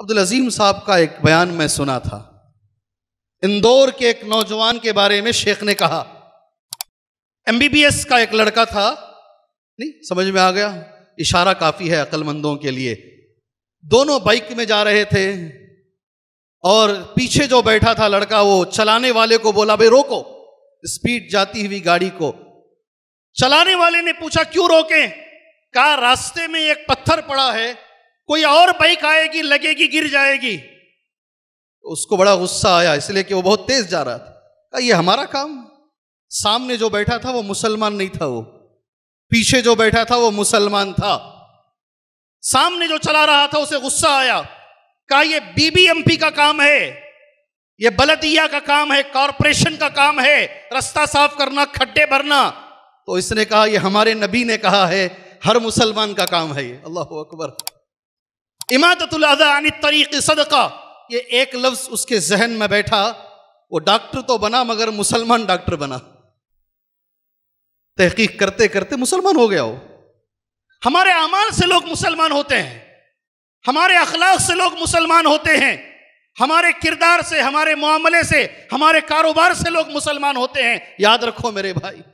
अब्दुल अजीम साहब का एक बयान मैं सुना था इंदौर के एक नौजवान के बारे में शेख ने कहा एमबीबीएस का एक लड़का था नहीं समझ में आ गया इशारा काफ़ी है अक्लमंदों के लिए दोनों बाइक में जा रहे थे और पीछे जो बैठा था लड़का वो चलाने वाले को बोला भाई रोको स्पीड जाती हुई गाड़ी को चलाने वाले ने पूछा क्यों रोके कहा रास्ते में एक पत्थर पड़ा है कोई और बाइक आएगी लगेगी गिर जाएगी तो उसको बड़ा गुस्सा आया इसलिए कि वो बहुत तेज जा रहा था ये हमारा काम सामने जो बैठा था वो मुसलमान नहीं था वो पीछे जो बैठा था वो मुसलमान था सामने जो चला रहा था उसे गुस्सा आया कहा ये बीबीएमपी का काम है ये बलदिया का काम है कॉरपोरेशन का काम है रास्ता साफ करना खड्डे भरना तो इसने कहा ये हमारे नबी ने कहा है हर मुसलमान का काम है ये अल्लाह अकबर इमादतुल्दान तरीक़ सदका ये एक लफ्ज़ उसके जहन में बैठा वो डॉक्टर तो बना मगर मुसलमान डॉक्टर बना तहकीक करते करते मुसलमान हो गया वो हमारे अमाल से लोग मुसलमान होते हैं हमारे अखलाक से लोग मुसलमान होते हैं हमारे किरदार से हमारे मामले से हमारे कारोबार से लोग मुसलमान होते हैं याद रखो मेरे भाई